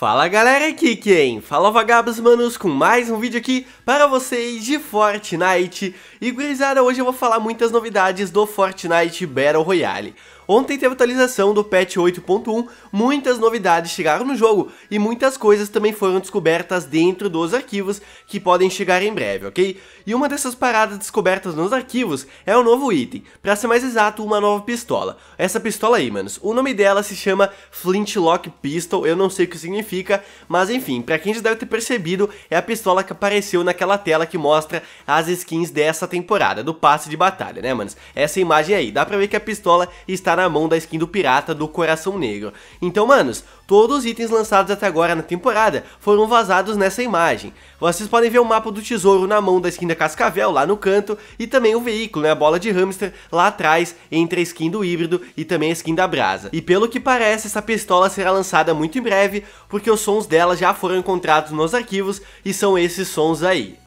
Fala galera aqui quem? Fala vagabos manos com mais um vídeo aqui para vocês de Fortnite E gurizada, hoje eu vou falar muitas novidades do Fortnite Battle Royale Ontem teve atualização do patch 8.1, muitas novidades chegaram no jogo e muitas coisas também foram descobertas dentro dos arquivos que podem chegar em breve, ok? E uma dessas paradas descobertas nos arquivos é o um novo item, pra ser mais exato, uma nova pistola. Essa pistola aí, manos, o nome dela se chama Flintlock Pistol, eu não sei o que significa, mas enfim, pra quem já deve ter percebido, é a pistola que apareceu naquela tela que mostra as skins dessa temporada, do passe de batalha, né, manos? Essa imagem aí, dá pra ver que a pistola está na mão da skin do pirata do Coração Negro. Então, manos, todos os itens lançados até agora na temporada foram vazados nessa imagem. Vocês podem ver o mapa do tesouro na mão da skin da Cascavel lá no canto e também o veículo, né, a bola de hamster lá atrás entre a skin do híbrido e também a skin da brasa. E pelo que parece, essa pistola será lançada muito em breve, porque os sons dela já foram encontrados nos arquivos e são esses sons aí.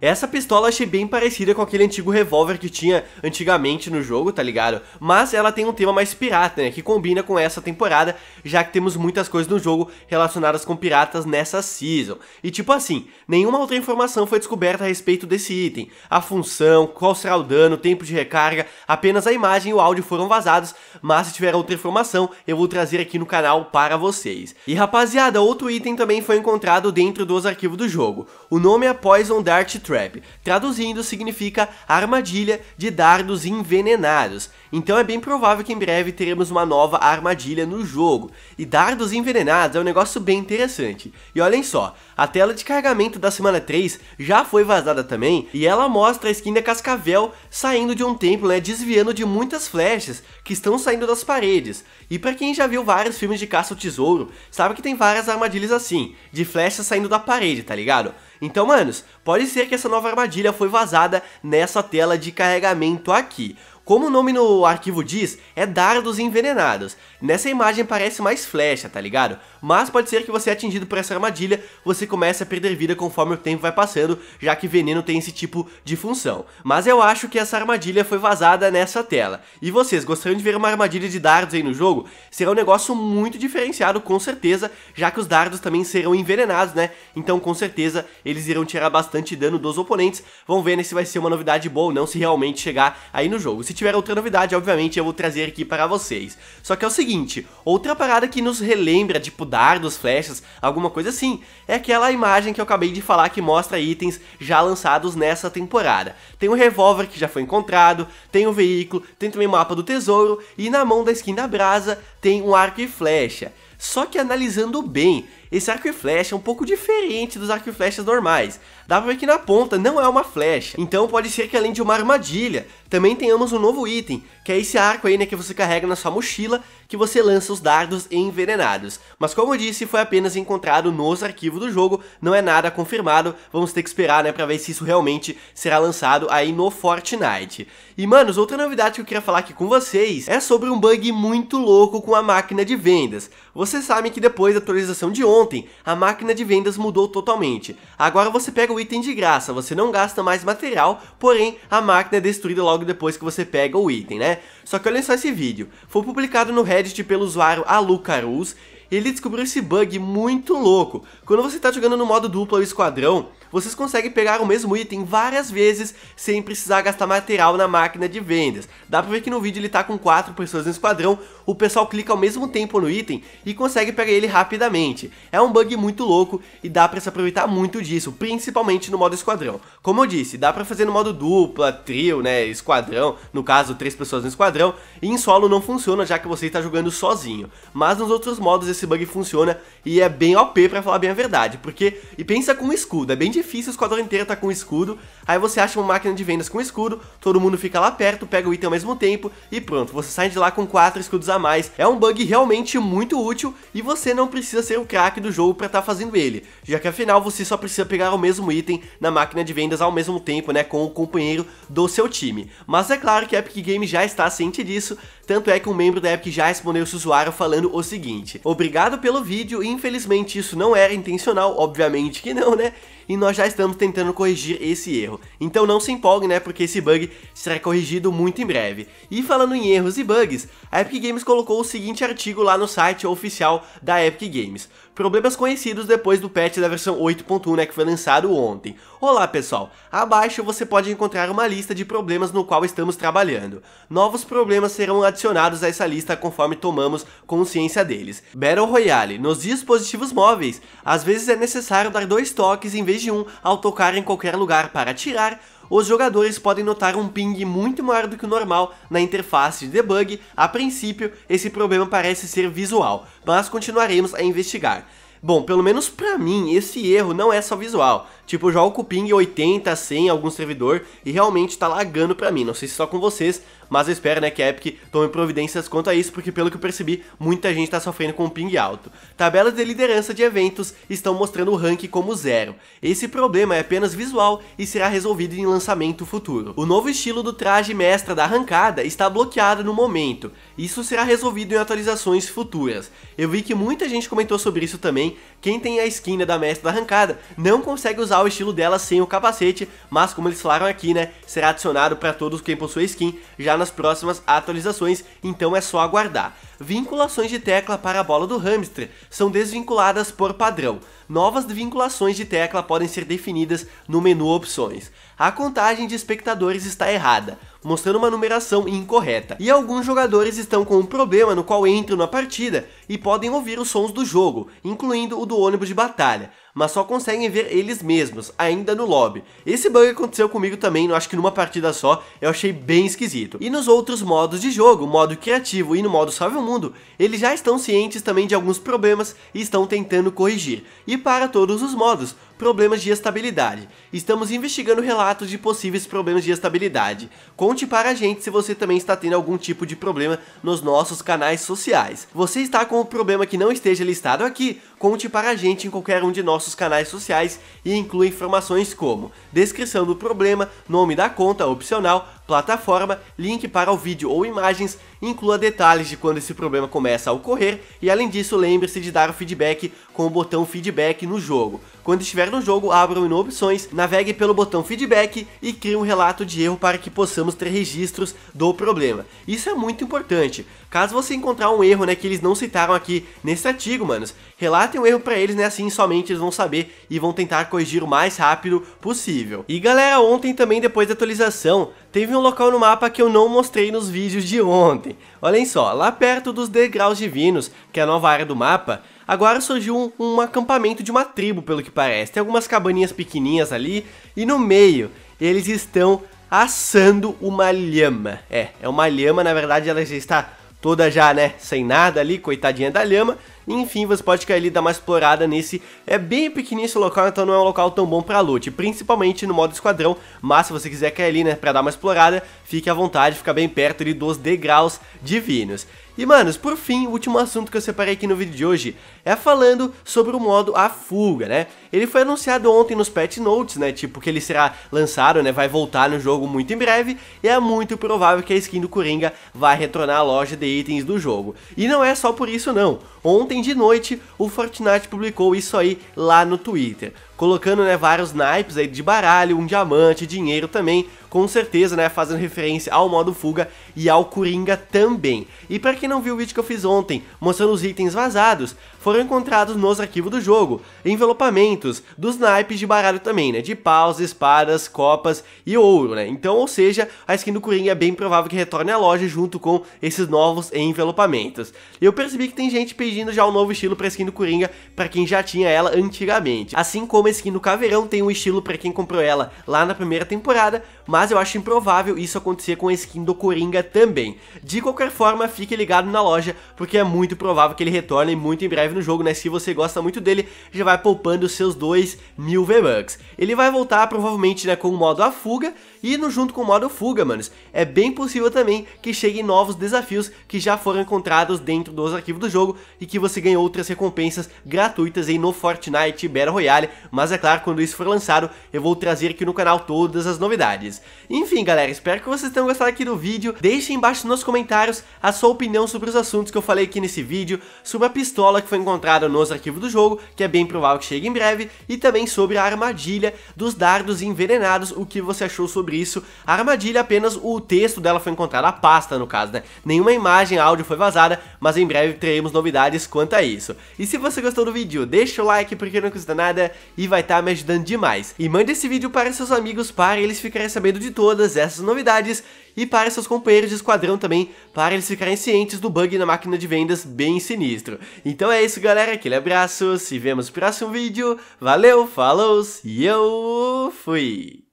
Essa pistola achei bem parecida com aquele antigo revólver que tinha antigamente no jogo, tá ligado? Mas ela tem um tema mais pirata, né? Que combina com essa temporada, já que temos muitas coisas no jogo relacionadas com piratas nessa season. E tipo assim, nenhuma outra informação foi descoberta a respeito desse item. A função, qual será o dano, tempo de recarga, apenas a imagem e o áudio foram vazados, mas se tiver outra informação, eu vou trazer aqui no canal para vocês. E rapaziada, outro item também foi encontrado dentro dos arquivos do jogo. O nome é Poison Dart Trap. Traduzindo, significa armadilha de dardos envenenados. Então é bem provável que em breve teremos uma nova armadilha no jogo. E dardos envenenados é um negócio bem interessante. E olhem só, a tela de carregamento da semana 3 já foi vazada também, e ela mostra a skin da Cascavel saindo de um templo, né, desviando de muitas flechas que estão saindo das paredes. E para quem já viu vários filmes de caça ao tesouro, sabe que tem várias armadilhas assim, de flechas saindo da parede, tá ligado? Então, manos, pode ser que essa nova armadilha foi vazada nessa tela de carregamento aqui. Como o nome no arquivo diz, é dardos envenenados. Nessa imagem parece mais flecha, tá ligado? Mas pode ser que você é atingido por essa armadilha, você comece a perder vida conforme o tempo vai passando, já que veneno tem esse tipo de função. Mas eu acho que essa armadilha foi vazada nessa tela. E vocês, gostariam de ver uma armadilha de dardos aí no jogo? Será um negócio muito diferenciado, com certeza, já que os dardos também serão envenenados, né? Então, com certeza, eles irão tirar bastante dano dos oponentes. Vão ver né, se vai ser uma novidade boa ou não, se realmente chegar aí no jogo. Se tiver outra novidade, obviamente eu vou trazer aqui para vocês. Só que é o seguinte, outra parada que nos relembra, tipo dardos, flechas, alguma coisa assim, é aquela imagem que eu acabei de falar que mostra itens já lançados nessa temporada. Tem o um revólver que já foi encontrado, tem o um veículo, tem também o um mapa do tesouro e na mão da skin da brasa tem um arco e flecha. Só que analisando bem, esse arco e flecha é um pouco diferente dos arco e flechas normais. Dá pra ver que na ponta não é uma flecha. Então pode ser que além de uma armadilha, também tenhamos um novo item, que é esse arco aí né, que você carrega na sua mochila, que você lança os dardos envenenados. Mas como eu disse, foi apenas encontrado nos arquivos do jogo, não é nada confirmado, vamos ter que esperar né, pra ver se isso realmente será lançado aí no Fortnite. E manos, outra novidade que eu queria falar aqui com vocês é sobre um bug muito louco com a máquina de vendas. Vocês sabem que depois da atualização de ontem, ontem, a máquina de vendas mudou totalmente. Agora você pega o item de graça, você não gasta mais material, porém a máquina é destruída logo depois que você pega o item, né? Só que olha só esse vídeo, foi publicado no Reddit pelo usuário Alucarus, ele descobriu esse bug muito louco. Quando você está jogando no modo duplo ou esquadrão, vocês conseguem pegar o mesmo item várias vezes sem precisar gastar material na máquina de vendas. Dá pra ver que no vídeo ele tá com 4 pessoas no esquadrão, o pessoal clica ao mesmo tempo no item e consegue pegar ele rapidamente. É um bug muito louco e dá pra se aproveitar muito disso, principalmente no modo esquadrão. Como eu disse, dá pra fazer no modo dupla, trio, né, esquadrão, no caso três pessoas no esquadrão, e em solo não funciona já que você está jogando sozinho. Mas nos outros modos esse bug funciona e é bem OP pra falar bem a verdade, porque, e pensa com escudo, é bem difícil, o esquadrão inteiro tá com escudo. Aí você acha uma máquina de vendas com escudo, todo mundo fica lá perto, pega o item ao mesmo tempo e pronto, você sai de lá com 4 escudos a mais. É um bug realmente muito útil e você não precisa ser o craque do jogo para estar tá fazendo ele, já que afinal você só precisa pegar o mesmo item na máquina de vendas ao mesmo tempo, né, com o companheiro do seu time. Mas é claro que a Epic Games já está ciente disso, tanto é que um membro da Epic já respondeu esse usuário falando o seguinte: "Obrigado pelo vídeo, infelizmente isso não era intencional, obviamente que não, né? e nós já estamos tentando corrigir esse erro. Então não se empolgue, né, porque esse bug será corrigido muito em breve. E falando em erros e bugs, a Epic Games colocou o seguinte artigo lá no site oficial da Epic Games problemas conhecidos depois do patch da versão 8.1, né, que foi lançado ontem. Olá pessoal, abaixo você pode encontrar uma lista de problemas no qual estamos trabalhando. Novos problemas serão adicionados a essa lista conforme tomamos consciência deles. Battle Royale, nos dispositivos móveis, às vezes é necessário dar dois toques em vez de um ao tocar em qualquer lugar para tirar os jogadores podem notar um ping muito maior do que o normal na interface de debug. A princípio, esse problema parece ser visual, mas continuaremos a investigar. Bom, pelo menos pra mim, esse erro não é só visual. Tipo, eu jogo com ping 80, 100 algum servidor e realmente tá lagando pra mim. Não sei se só com vocês, mas eu espero né, que a Epic tome providências quanto a isso, porque pelo que eu percebi, muita gente está sofrendo com um ping alto. Tabelas de liderança de eventos estão mostrando o rank como zero. Esse problema é apenas visual e será resolvido em lançamento futuro. O novo estilo do traje mestra da arrancada está bloqueado no momento, isso será resolvido em atualizações futuras. Eu vi que muita gente comentou sobre isso também, quem tem a skin da mestra da arrancada não consegue usar o estilo dela sem o capacete, mas como eles falaram aqui né, será adicionado para todos quem possui a skin, já nas próximas atualizações, então é só aguardar. Vinculações de tecla para a bola do hamster são desvinculadas por padrão. Novas vinculações de tecla podem ser definidas no menu opções. A contagem de espectadores está errada mostrando uma numeração incorreta. E alguns jogadores estão com um problema no qual entram na partida e podem ouvir os sons do jogo, incluindo o do ônibus de batalha, mas só conseguem ver eles mesmos, ainda no lobby. Esse bug aconteceu comigo também, acho que numa partida só, eu achei bem esquisito. E nos outros modos de jogo, modo criativo e no modo salve o mundo, eles já estão cientes também de alguns problemas e estão tentando corrigir. E para todos os modos, problemas de estabilidade. Estamos investigando relatos de possíveis problemas de estabilidade. Conte para a gente se você também está tendo algum tipo de problema nos nossos canais sociais. Você está com um problema que não esteja listado aqui, conte para a gente em qualquer um de nossos canais sociais e inclua informações como descrição do problema, nome da conta opcional, plataforma, link para o vídeo ou imagens, inclua detalhes de quando esse problema começa a ocorrer e além disso lembre-se de dar o feedback com o botão feedback no jogo. Quando estiver no jogo, abra o menu opções, navegue pelo botão feedback e crie um relato de erro para que possamos ter registros do problema. Isso é muito importante. Caso você encontrar um erro né, que eles não citaram aqui nesse artigo, manos, relate tem um erro para eles, né? Assim somente eles vão saber e vão tentar corrigir o mais rápido possível. E galera, ontem também depois da atualização, teve um local no mapa que eu não mostrei nos vídeos de ontem. Olhem só, lá perto dos degraus divinos, que é a nova área do mapa, agora surgiu um, um, acampamento de uma tribo, pelo que parece. Tem algumas cabaninhas pequenininhas ali, e no meio eles estão assando uma lhama. É, é uma lhama, na verdade ela já está toda já, né, sem nada ali, coitadinha da lhama, enfim, você pode cair ali dar uma explorada nesse. É bem pequenininho esse local, então não é um local tão bom pra loot, principalmente no modo esquadrão. Mas se você quiser cair ali, né, pra dar uma explorada, fique à vontade, fica bem perto ali dos degraus divinos. E, manos, por fim, o último assunto que eu separei aqui no vídeo de hoje é falando sobre o modo A Fuga, né? Ele foi anunciado ontem nos patch notes, né? Tipo, que ele será lançado, né? Vai voltar no jogo muito em breve e é muito provável que a skin do Coringa vai retornar à loja de itens do jogo. E não é só por isso, não. Ontem ontem de noite o Fortnite publicou isso aí lá no Twitter colocando né, vários naipes aí de baralho, um diamante, dinheiro também, com certeza, né, fazendo referência ao modo fuga e ao Coringa também. E para quem não viu o vídeo que eu fiz ontem, mostrando os itens vazados, foram encontrados nos arquivos do jogo, envelopamentos dos naipes de baralho também, né, de paus, espadas, copas e ouro, né. Então, ou seja, a skin do Coringa é bem provável que retorne à loja junto com esses novos envelopamentos. Eu percebi que tem gente pedindo já o um novo estilo para skin do Coringa para quem já tinha ela antigamente, assim como uma skin no Caveirão tem um estilo para quem comprou ela lá na primeira temporada, mas eu acho improvável isso acontecer com a skin do Coringa também. De qualquer forma, fique ligado na loja, porque é muito provável que ele retorne muito em breve no jogo, né? Se você gosta muito dele, já vai poupando seus 2 mil V-Bucks. Ele vai voltar provavelmente né, com o modo A Fuga e no, junto com o modo Fuga, manos. É bem possível também que cheguem novos desafios que já foram encontrados dentro dos arquivos do jogo e que você ganhe outras recompensas gratuitas aí no Fortnite Battle Royale, mas é claro, quando isso for lançado, eu vou trazer aqui no canal todas as novidades. Enfim, galera, espero que vocês tenham gostado aqui do vídeo. Deixem embaixo nos comentários a sua opinião sobre os assuntos que eu falei aqui nesse vídeo, sobre a pistola que foi encontrada nos arquivos do jogo, que é bem provável que chegue em breve, e também sobre a armadilha dos dardos envenenados, o que você achou sobre isso. A armadilha, apenas o texto dela foi encontrado, a pasta no caso, né? Nenhuma imagem, áudio foi vazada, mas em breve teremos novidades quanto a isso. E se você gostou do vídeo, deixa o like porque não custa nada e vai estar tá me ajudando demais. E mande esse vídeo para seus amigos para eles ficarem sabendo sabendo de todas essas novidades e para seus companheiros de esquadrão também, para eles ficarem cientes do bug na máquina de vendas bem sinistro. Então é isso galera, aquele abraço, se vemos no próximo vídeo, valeu, falou e eu fui!